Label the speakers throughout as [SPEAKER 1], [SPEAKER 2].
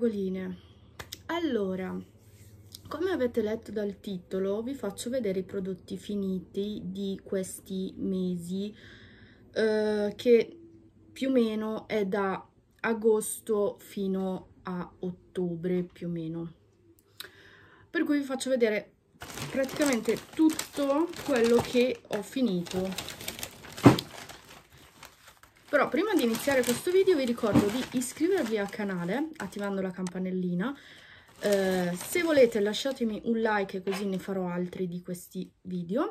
[SPEAKER 1] fragoline allora come avete letto dal titolo vi faccio vedere i prodotti finiti di questi mesi eh, che più o meno è da agosto fino a ottobre più o meno per cui vi faccio vedere praticamente tutto quello che ho finito però prima di iniziare questo video vi ricordo di iscrivervi al canale attivando la campanellina. Eh, se volete lasciatemi un like così ne farò altri di questi video.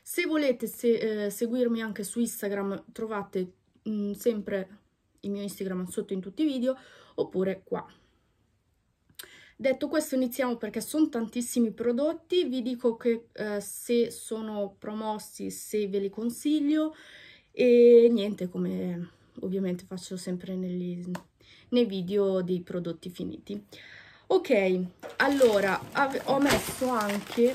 [SPEAKER 1] Se volete se, eh, seguirmi anche su Instagram trovate mh, mm, sempre il mio Instagram sotto in tutti i video oppure qua. Detto questo iniziamo perché sono tantissimi prodotti, vi dico che eh, se sono promossi, se ve li consiglio, e niente come ovviamente faccio sempre negli, nei video dei prodotti finiti ok allora ho messo anche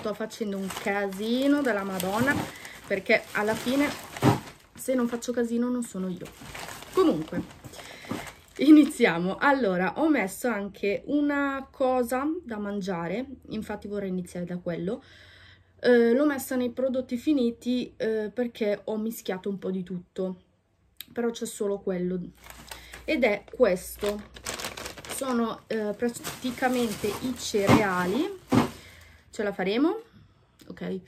[SPEAKER 1] sto facendo un casino della madonna perché alla fine se non faccio casino non sono io comunque iniziamo allora ho messo anche una cosa da mangiare infatti vorrei iniziare da quello eh, l'ho messa nei prodotti finiti eh, perché ho mischiato un po' di tutto però c'è solo quello ed è questo sono eh, praticamente i cereali ce la faremo ok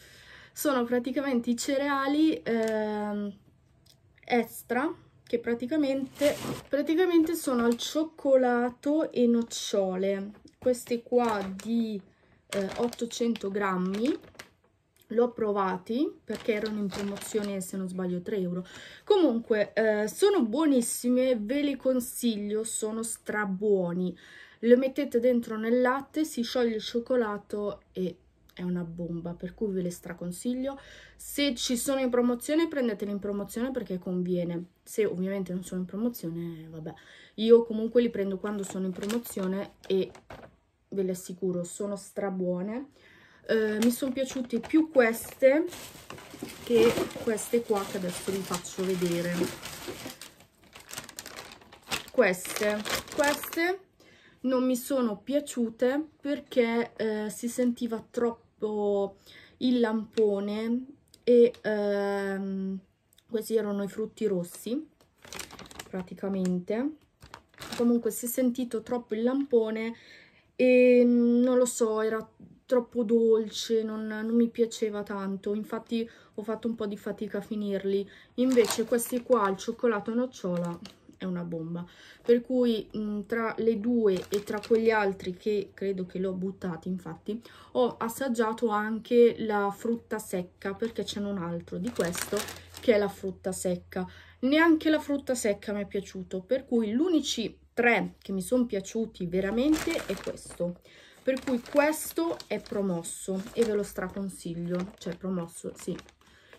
[SPEAKER 1] sono praticamente i cereali ehm, extra che praticamente, praticamente sono al cioccolato e nocciole questi qua di eh, 800 grammi l'ho provati perché erano in promozione se non sbaglio 3 euro comunque eh, sono buonissime ve li consiglio sono strabuoni lo mettete dentro nel latte si scioglie il cioccolato e è una bomba per cui ve le straconsiglio se ci sono in promozione prendeteli in promozione perché conviene se ovviamente non sono in promozione vabbè io comunque li prendo quando sono in promozione e ve le assicuro sono strabuone buone eh, mi sono piaciute più queste che queste qua che adesso vi faccio vedere queste queste non mi sono piaciute perché eh, si sentiva troppo il lampone e ehm, questi erano i frutti rossi praticamente comunque si è sentito troppo il lampone e mm, non lo so era troppo dolce, non, non, mi piaceva tanto, infatti ho fatto un po' di fatica a finirli. Invece questi qua, il cioccolato nocciola, è una bomba. Per cui mh, mm, tra le due e tra quegli altri, che credo che li ho buttati infatti, ho assaggiato anche la frutta secca, perché c'è un altro di questo che è la frutta secca. Neanche la frutta secca mi è piaciuto, per cui l'unici tre che mi sono piaciuti veramente è questo per cui questo è promosso e ve lo straconsiglio cioè promosso sì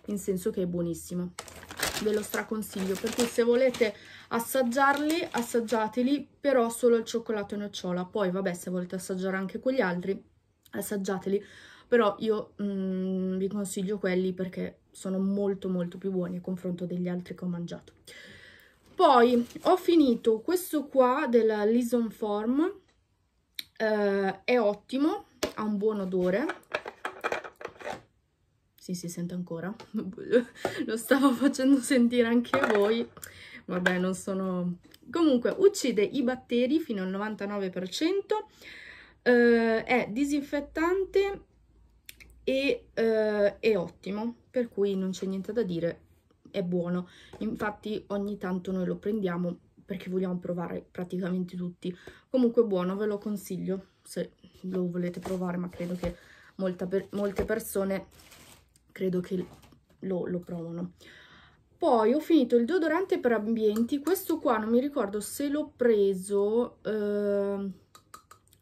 [SPEAKER 1] in senso che è buonissimo ve lo straconsiglio per cui se volete assaggiarli assaggiateli però solo il cioccolato e nocciola poi vabbè se volete assaggiare anche quegli altri assaggiateli però io mm, vi consiglio quelli perché sono molto molto più buoni a confronto degli altri che ho mangiato poi ho finito questo qua della Lison Form eh, è ottimo, ha un buon odore, sì, si sente ancora, lo stavo facendo sentire anche voi, vabbè non sono... Comunque uccide i batteri fino al 99%, eh, è disinfettante e eh, è ottimo, per cui non c'è niente da dire, è buono. Infatti ogni tanto noi lo prendiamo perché vogliamo provare praticamente tutti. Comunque buono, ve lo consiglio se lo volete provare, ma credo che per, molte persone credo che lo, lo provano. Poi ho finito il deodorante per ambienti, questo qua non mi ricordo se l'ho preso... Eh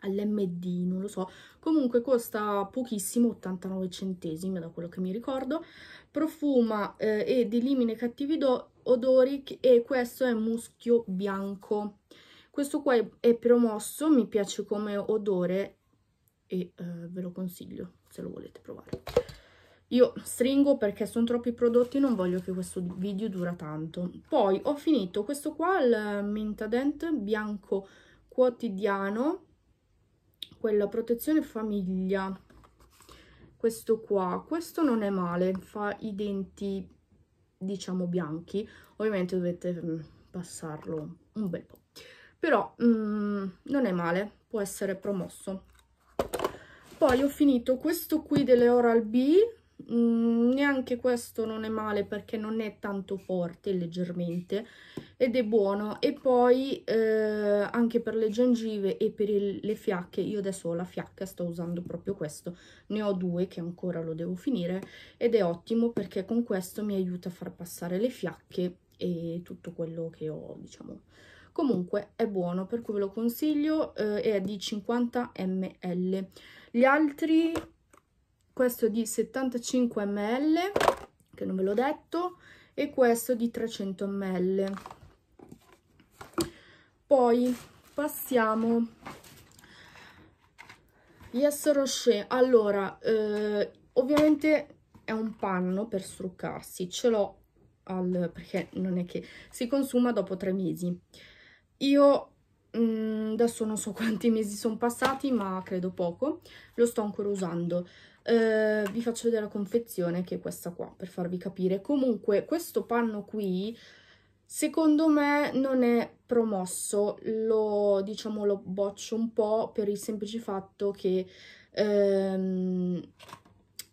[SPEAKER 1] all'MD, non lo so. Comunque costa pochissimo, 89 centesimi da quello che mi ricordo. Profuma eh, ed elimina i cattivi odori e questo è muschio bianco. Questo qua è promosso, mi piace come odore e eh, ve lo consiglio se lo volete provare. Io stringo perché sono troppi prodotti, non voglio che questo video dura tanto. Poi ho finito questo qua, il Mintadent bianco quotidiano, quella protezione famiglia questo qua questo non è male fa i denti diciamo bianchi ovviamente dovete mm, passarlo un bel po' però mm, non è male può essere promosso poi ho finito questo qui delle Oral B Mm, neanche questo non è male perché non è tanto forte leggermente ed è buono e poi eh, anche per le gengive e per il, le fiacche io adesso ho la fiacca sto usando proprio questo ne ho due che ancora lo devo finire ed è ottimo perché con questo mi aiuta a far passare le fiacche e tutto quello che ho diciamo comunque è buono per cui ve lo consiglio eh, è di 50 ml gli altri questo di 75 ml che non ve l'ho detto e questo di 300 ml poi passiamo Yes Rocher allora eh, ovviamente è un panno per struccarsi ce l'ho al perché non è che si consuma dopo tre mesi io mh, mm, adesso non so quanti mesi sono passati ma credo poco lo sto ancora usando eh, vi faccio vedere la confezione che è questa qua per farvi capire comunque questo panno qui secondo me non è promosso lo diciamo lo boccio un po' per il semplice fatto che ehm,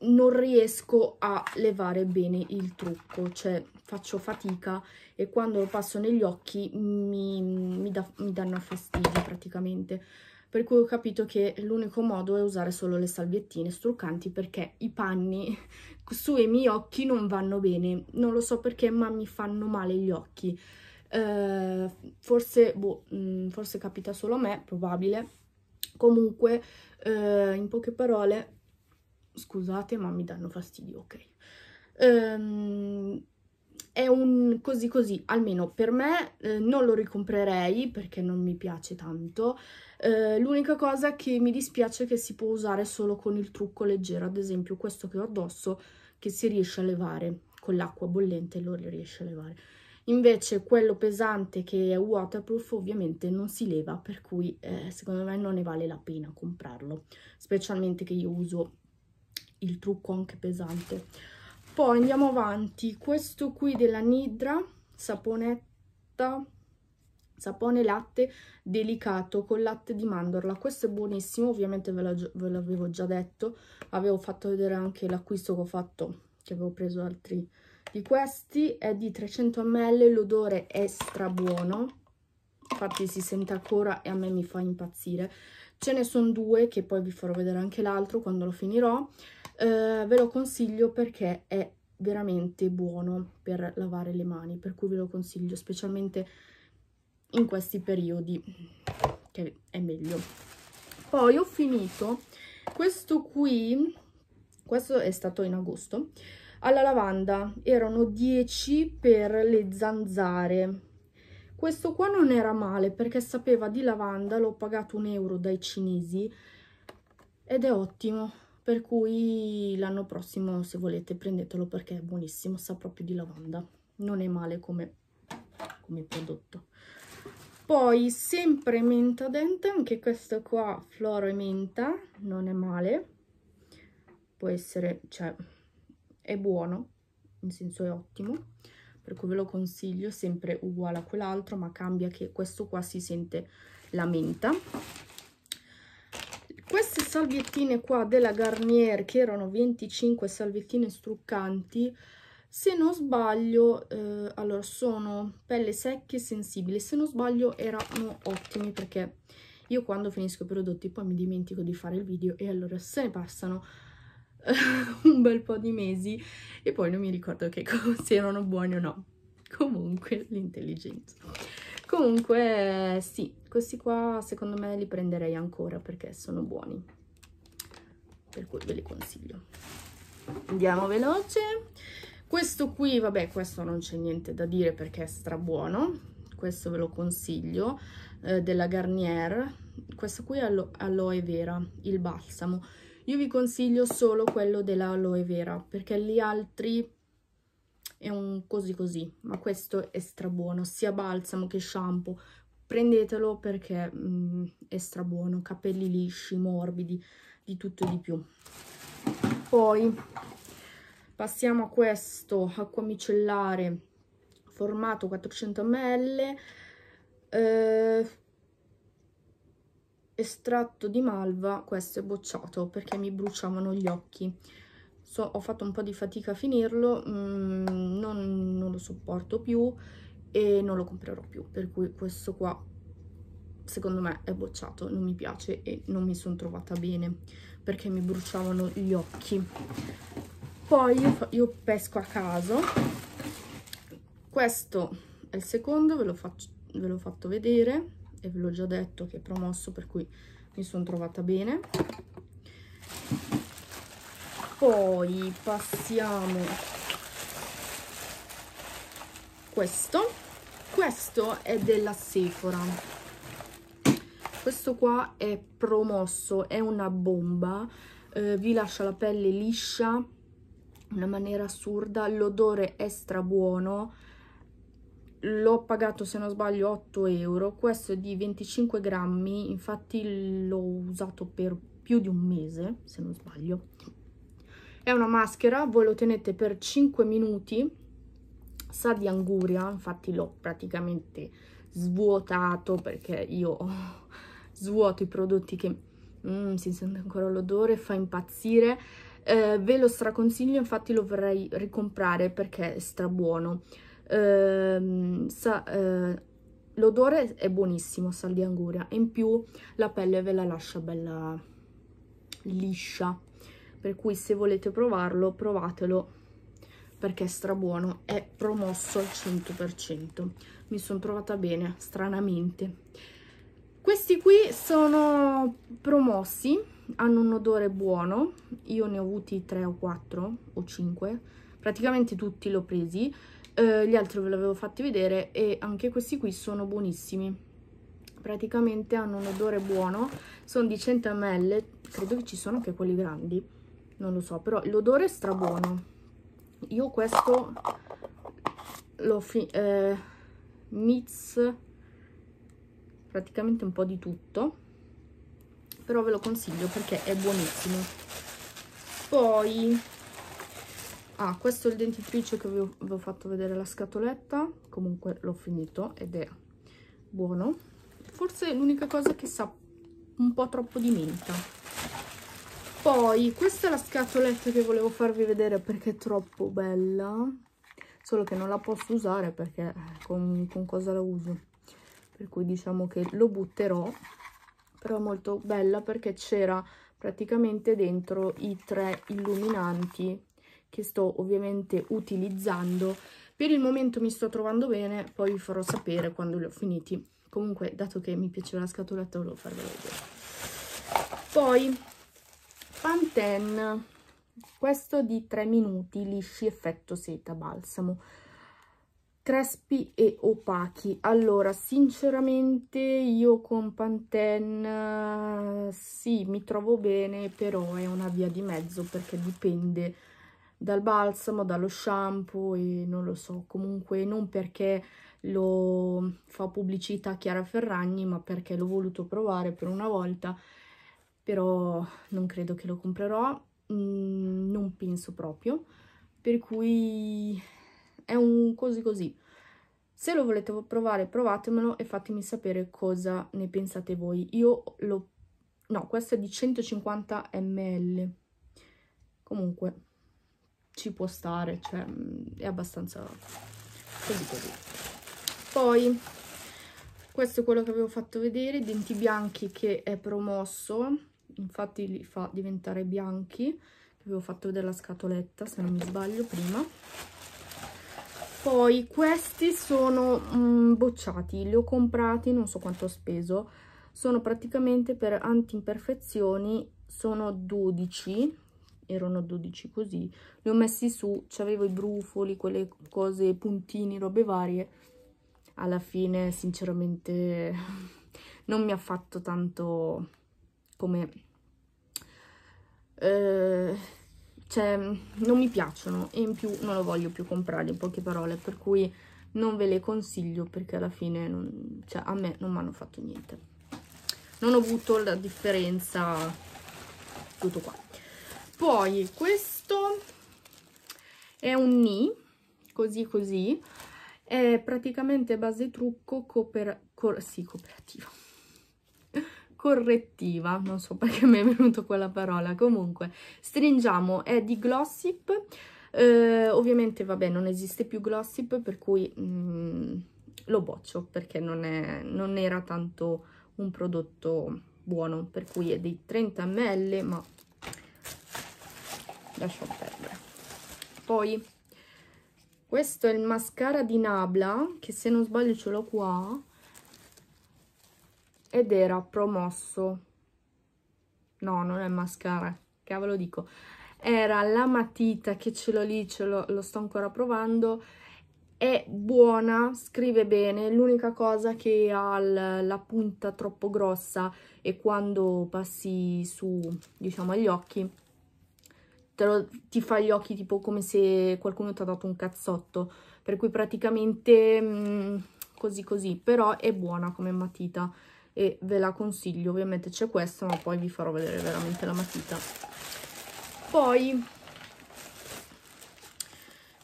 [SPEAKER 1] non riesco a levare bene il trucco, cioè faccio fatica e quando lo passo negli occhi mi, mi, da, mi danno fastidio praticamente per cui ho capito che l'unico modo è usare solo le salviettine struccanti perché i panni sui miei occhi non vanno bene, non lo so perché ma mi fanno male gli occhi, eh, forse, boh, mm, forse capita solo a me, probabile, comunque eh, in poche parole, scusate ma mi danno fastidio, ok. Um, è un così così, almeno per me eh, non lo ricomprerei perché non mi piace tanto. Eh, l'unica cosa che mi dispiace è che si può usare solo con il trucco leggero, ad esempio questo che ho addosso che si riesce a levare con l'acqua bollente, lo riesce a levare. Invece quello pesante che è waterproof ovviamente non si leva, per cui eh, secondo me non ne vale la pena comprarlo, specialmente che io uso il trucco anche pesante poi andiamo avanti questo qui della Nidra saponetta sapone latte delicato con latte di mandorla questo è buonissimo ovviamente ve l'avevo già detto avevo fatto vedere anche l'acquisto che ho fatto che avevo preso altri di questi è di 300 ml l'odore è stra buono infatti si sente ancora e a me mi fa impazzire ce ne sono due che poi vi farò vedere anche l'altro quando lo finirò eh, ve lo consiglio perché è veramente buono per lavare le mani, per cui ve lo consiglio, specialmente in questi periodi che è meglio. Poi ho finito questo qui, questo è stato in agosto, alla lavanda erano 10 per le zanzare. Questo qua non era male perché sapeva di lavanda, l'ho pagato un euro dai cinesi ed è ottimo per cui l'anno prossimo se volete prendetelo perché è buonissimo, sa proprio di lavanda, non è male come, come prodotto. Poi sempre menta dente, anche questo qua floro e menta, non è male, può essere, cioè è buono, in senso è ottimo, per cui ve lo consiglio, sempre uguale a quell'altro ma cambia che questo qua si sente la menta queste salviettine qua della Garnier che erano 25 salviettine struccanti se non sbaglio eh, allora sono pelle secche e sensibili se non sbaglio erano ottimi perché io quando finisco i prodotti poi mi dimentico di fare il video e allora se ne passano eh, un bel po' di mesi e poi non mi ricordo che se erano buoni o no comunque l'intelligenza comunque sì questi qua secondo me li prenderei ancora perché sono buoni per cui ve li consiglio andiamo veloce questo qui vabbè questo non c'è niente da dire perché è strabuono questo ve lo consiglio, eh, della Garnier, questo qui è allo aloe vera, il balsamo. Io vi consiglio solo quello dell'aloe vera, perché gli altri è un così così, ma questo è strabuono, sia balsamo che shampoo, prendetelo perché mm, è strabuono, capelli lisci, morbidi, di tutto e di più. Poi passiamo a questo acqua micellare formato 400 ml, eh, estratto di malva, questo è bocciato perché mi bruciavano gli occhi so, ho fatto un po' di fatica a finirlo, mm, non, non lo sopporto più e non lo comprerò più, per cui questo qua secondo me è bocciato, non mi piace e non mi sono trovata bene perché mi bruciavano gli occhi. Poi io, io pesco a caso, questo è il secondo, ve l'ho ve fatto vedere e ve l'ho già detto che è promosso per cui mi sono trovata bene poi passiamo questo questo è della Sephora questo qua è promosso è una bomba eh, vi lascia la pelle liscia in una maniera assurda l'odore è strabuono l'ho pagato se non sbaglio 8 euro questo è di 25 grammi infatti l'ho usato per più di un mese se non sbaglio è una maschera, voi lo tenete per 5 minuti, sa di anguria, infatti l'ho praticamente svuotato perché io svuoto i prodotti che mm, si sente ancora l'odore, fa impazzire. Eh, ve lo straconsiglio, infatti lo vorrei ricomprare perché è strabuono. Eh, eh, L'odore è buonissimo, sal di anguria, e in più la pelle ve la lascia bella liscia, per cui se volete provarlo provatelo perché è strabuono, è promosso al 100%. Mi sono trovata bene, stranamente. Questi qui sono promossi, hanno un odore buono, io ne ho avuti 3 o 4 o 5, praticamente tutti li ho presi, eh, gli altri ve li avevo fatti vedere e anche questi qui sono buonissimi. Praticamente hanno un odore buono, sono di 100 ml, credo che ci sono anche quelli grandi non lo so, però l'odore è strabuono. Io questo l'ho finito, eh, mix praticamente un po' di tutto, però ve lo consiglio perché è buonissimo. Poi, ah, questo è il dentifricio che vi ho, vi ho fatto vedere la scatoletta, comunque l'ho finito ed è buono. Forse l'unica cosa che sa un po' troppo di menta poi, questa è la scatoletta che volevo farvi vedere perché è troppo bella. Solo che non la posso usare perché eh, con, con cosa la uso? Per cui diciamo che lo butterò. Però è molto bella perché c'era praticamente dentro i tre illuminanti che sto ovviamente utilizzando. Per il momento mi sto trovando bene, poi vi farò sapere quando li ho finiti. Comunque, dato che mi piaceva la scatoletta, volevo farvela vedere. Poi, Pantene questo di 3 minuti lisci effetto seta balsamo crespi e opachi allora sinceramente io con Pantene sì mi trovo bene però è una via di mezzo perché dipende dal balsamo dallo shampoo e non lo so comunque non perché lo fa pubblicità Chiara Ferragni ma perché l'ho voluto provare per una volta però non credo che lo comprerò, mm, non penso proprio, per cui è un così così. Se lo volete provare, provatemelo e fatemi sapere cosa ne pensate voi. Io lo... no, questo è di 150 ml. Comunque, ci può stare, cioè mm, è abbastanza così così. Poi, questo è quello che avevo fatto vedere, denti bianchi che è promosso infatti li fa diventare bianchi, che avevo fatto vedere la scatoletta se non mi sbaglio prima. Poi questi sono mm, bocciati, li ho comprati, non so quanto ho speso, sono praticamente per anti-imperfezioni, sono 12, erano 12 così, li ho messi su, c'avevo i brufoli, quelle cose, puntini, robe varie, alla fine sinceramente non mi ha fatto tanto come... Eh, cioè, non mi piacciono e in più non lo voglio più comprare, in poche parole, per cui non ve le consiglio perché alla fine non, cioè, a me non mi hanno fatto niente. Non ho avuto la differenza, tutto qua. Poi questo è un ni, così così, è praticamente base trucco cooper, co sì, cooperativa correttiva, non so perché mi è venuto quella parola, comunque stringiamo, è di Glossip, eh, ovviamente vabbè non esiste più Glossip per cui mh, mm, lo boccio perché non, è, non era tanto un prodotto buono, per cui è dei 30 ml ma lasciamo perdere. Poi questo è il mascara di Nabla che se non sbaglio ce l'ho qua, ed era promosso no non è mascara cavolo dico era la matita che ce l'ho lì ce lo, lo sto ancora provando è buona, scrive bene, l'unica cosa che ha la punta troppo grossa e quando passi su, diciamo, agli occhi, lo, ti fa gli occhi tipo come se qualcuno ti ha dato un cazzotto, per cui praticamente mh, mm, così così, però è buona come matita e ve la consiglio ovviamente c'è questa ma poi vi farò vedere veramente la matita poi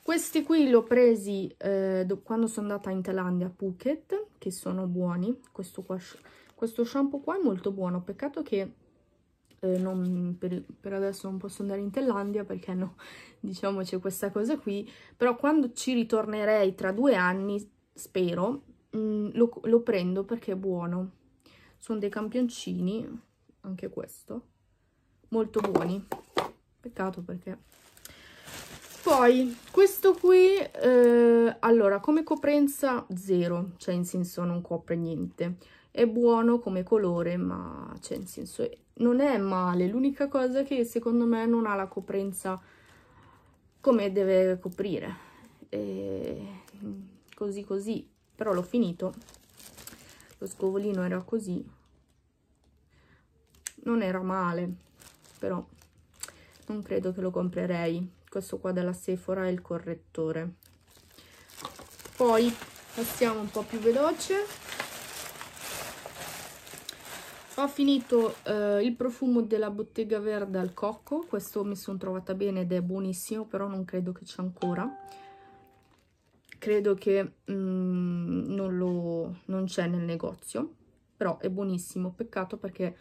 [SPEAKER 1] questi qui li ho presi eh, quando sono andata in Thailandia a Phuket che sono buoni questo, qua, questo shampoo qua è molto buono peccato che eh, non, per, per, adesso non posso andare in Thailandia perché no, diciamo c'è questa cosa qui, però quando ci ritornerei tra due anni, spero, mh, mm, lo, lo prendo perché è buono, sono dei campioncini anche questo molto buoni peccato perché poi questo qui eh, allora come coprenza zero cioè in senso non copre niente è buono come colore ma cioè in senso non è male l'unica cosa che secondo me non ha la coprenza come deve coprire e così così però l'ho finito lo scovolino era così non era male però non credo che lo comprerei questo qua della Sephora è il correttore poi passiamo un po' più veloce ho finito eh, il profumo della bottega verde al cocco questo mi sono trovata bene ed è buonissimo però non credo che c'è ancora credo che mm, non c'è nel negozio, però è buonissimo, peccato perché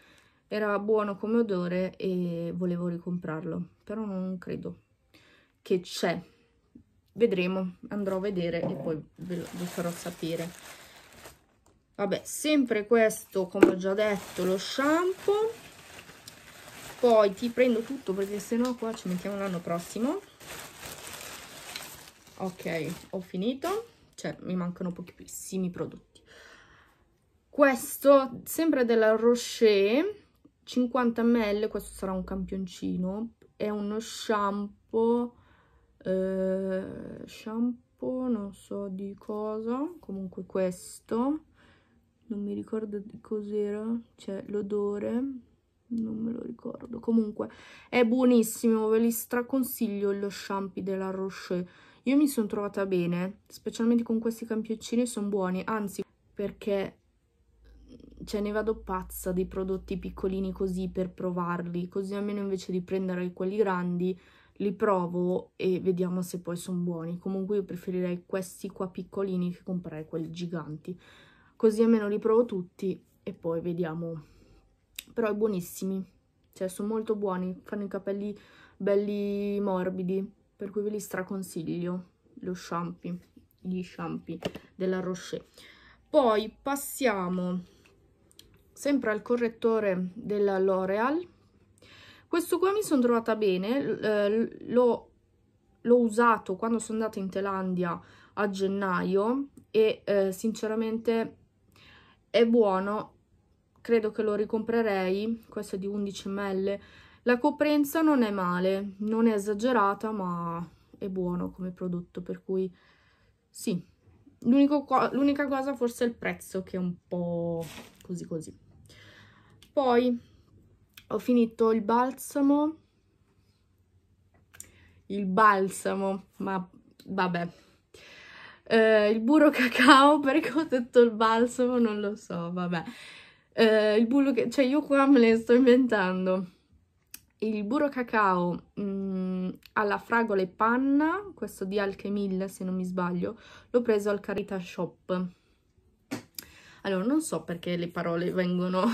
[SPEAKER 1] era buono come odore e volevo ricomprarlo, però non credo che c'è. Vedremo, andrò a vedere e poi ve lo farò sapere. Vabbè, sempre questo, come ho già detto, lo shampoo. Poi ti prendo tutto perché sennò qua ci mettiamo l'anno prossimo ok ho finito cioè mi mancano pochissimi prodotti questo sempre della Rocher 50 ml questo sarà un campioncino è uno shampoo eh, shampoo non so di cosa comunque questo non mi ricordo di cos'era cioè l'odore non me lo ricordo comunque è buonissimo ve li straconsiglio lo shampoo della Rocher io mi sono trovata bene, specialmente con questi campioncini sono buoni, anzi perché mm, ce cioè, ne vado pazza dei prodotti piccolini così per provarli, così almeno invece di prendere quelli grandi li provo e vediamo se poi sono buoni. Comunque io preferirei questi qua piccolini che comprare quelli giganti, così almeno li provo tutti e poi vediamo. Però è buonissimi, cioè sono molto buoni, fanno i capelli belli morbidi, per cui ve li straconsiglio, lo shampoo, gli shampoo della Rocher. Poi passiamo sempre al correttore della L'Oreal. Questo qua mi sono trovata bene, eh, l'ho usato quando sono andata in Thailandia a gennaio e eh, sinceramente è buono, credo che lo ricomprerei, questo è di 11 ml, la coprenza non è male, non è esagerata ma è buono come prodotto, per cui sì. L'unica cosa forse è il prezzo che è un po' così così. Poi ho finito il balsamo, il balsamo, ma vabbè, eh, il burro cacao perché ho detto il balsamo, non lo so, vabbè. Eh, il burro, cioè io qua me le sto inventando il burro cacao mh, mm, alla fragola e panna, questo di Alchemil se non mi sbaglio, l'ho preso al Carita Shop. Allora, non so perché le parole vengono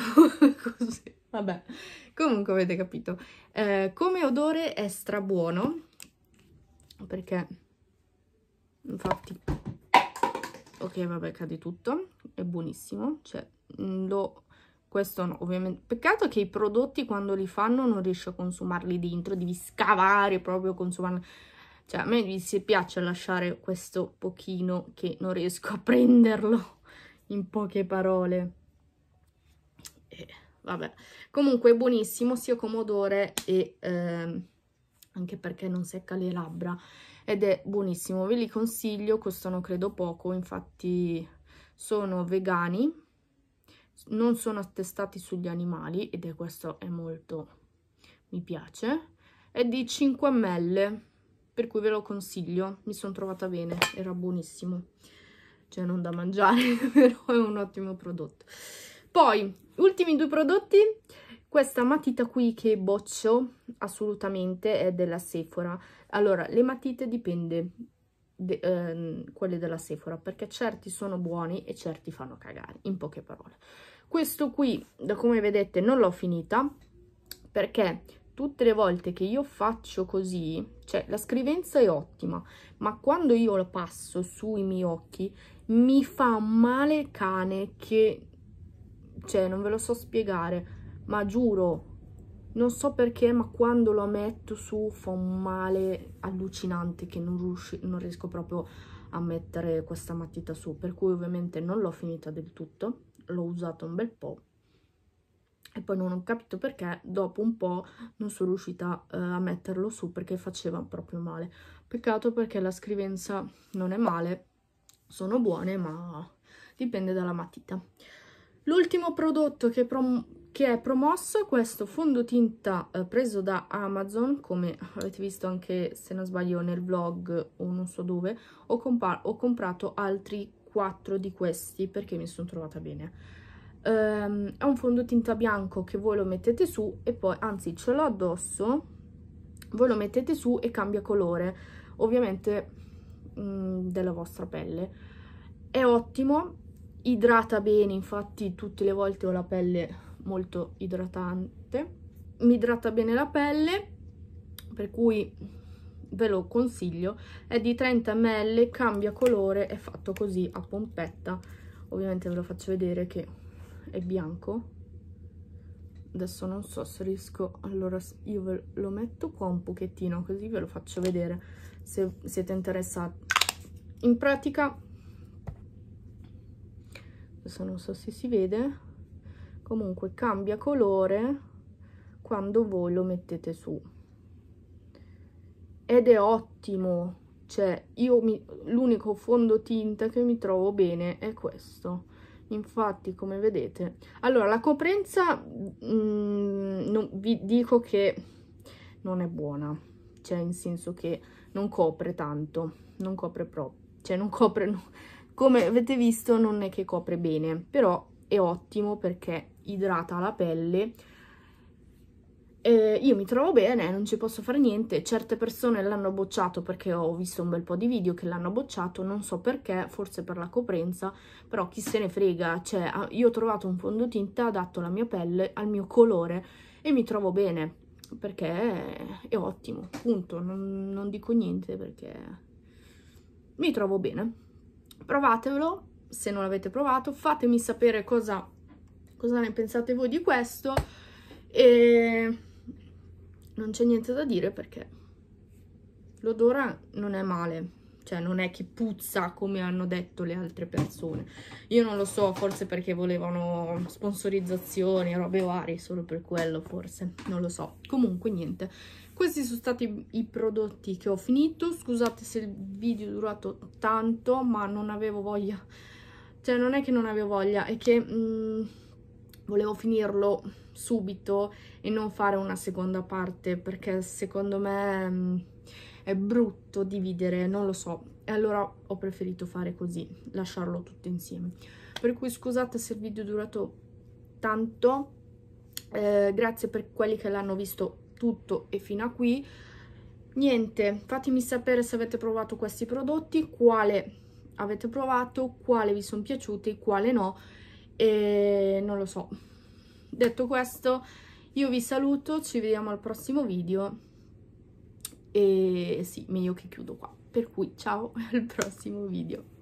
[SPEAKER 1] così, vabbè, comunque avete capito. Eh, come odore è strabuono, perché infatti... Ok, vabbè, cade tutto, è buonissimo, cioè mm, lo questo no, ovviamente. Peccato che i prodotti quando li fanno non riesci a consumarli dentro, devi scavare proprio, consumarli. Cioè a me si piace lasciare questo pochino che non riesco a prenderlo in poche parole. Eh, vabbè. Comunque è buonissimo sia Comodore e... Eh, anche perché non secca le labbra ed è buonissimo, ve li consiglio, costano credo poco, infatti sono vegani non sono attestati sugli animali ed è questo è molto mi piace è di 5 ml per cui ve lo consiglio mi sono trovata bene era buonissimo cioè non da mangiare però è un ottimo prodotto poi ultimi due prodotti questa matita qui che boccio assolutamente è della Sephora allora le matite dipende De, ehm, quelle della Sephora perché certi sono buoni e certi fanno cagare, in poche parole questo qui da come vedete non l'ho finita perché tutte le volte che io faccio così cioè la scrivenza è ottima ma quando io la passo sui miei occhi mi fa male cane che cioè non ve lo so spiegare ma giuro non so perché ma quando lo metto su fa un male allucinante che non, riusci, non riesco proprio a mettere questa matita su per cui ovviamente non l'ho finita del tutto l'ho usato un bel po' e poi non ho capito perché dopo un po' non sono riuscita eh, a metterlo su perché faceva proprio male peccato perché la scrivenza non è male sono buone ma dipende dalla matita l'ultimo prodotto che, che, è promosso è questo fondotinta eh, preso da Amazon come avete visto anche se non sbaglio nel vlog o non so dove ho, ho comprato altri 4 di questi perché mi sono trovata bene. Um, è un fondotinta bianco che voi lo mettete su e poi, anzi ce l'ho addosso, voi lo mettete su e cambia colore, ovviamente mh, mm, della vostra pelle. È ottimo, idrata bene, infatti tutte le volte ho la pelle molto idratante. Mi idrata bene la pelle, per cui ve lo consiglio è di 30 ml cambia colore è fatto così a pompetta ovviamente ve lo faccio vedere che è bianco adesso non so se riesco allora io ve lo metto qua un pochettino così ve lo faccio vedere se siete interessati in pratica adesso non so se si vede comunque cambia colore quando voi lo mettete su ed è ottimo, cioè io l'unico fondotinta che mi trovo bene è questo. Infatti, come vedete, allora la coprenza mh, mm, non, vi dico che non è buona, cioè in senso che non copre tanto, non copre proprio, cioè non copre, no, come avete visto non è che copre bene, però è ottimo perché idrata la pelle, eh, io mi trovo bene, non ci posso fare niente, certe persone l'hanno bocciato perché ho visto un bel po' di video che l'hanno bocciato, non so perché, forse per la coprenza, però chi se ne frega, cioè io ho trovato un fondotinta adatto alla mia pelle, al mio colore e mi trovo bene perché è ottimo, punto, non, non dico niente perché mi trovo bene. Provatevelo, se non l'avete provato, fatemi sapere cosa, cosa ne pensate voi di questo e non c'è niente da dire perché l'odore non è male. Cioè, non è che puzza come hanno detto le altre persone. Io non lo so, forse perché volevano sponsorizzazioni, robe varie, solo per quello forse, non lo so. Comunque, niente. Questi sono stati i prodotti che ho finito. Scusate se il video è durato tanto, ma non avevo voglia. Cioè, non è che non avevo voglia, è che mh, mm, volevo finirlo subito e non fare una seconda parte perché secondo me mm, è brutto dividere, non lo so. E allora ho preferito fare così, lasciarlo tutto insieme. Per cui scusate se il video è durato tanto, eh, grazie per quelli che l'hanno visto tutto e fino a qui. Niente, fatemi sapere se avete provato questi prodotti, quale avete provato, quale vi sono piaciuti, quale no, e non lo so detto questo io vi saluto ci vediamo al prossimo video e sì meglio che chiudo qua per cui ciao al prossimo video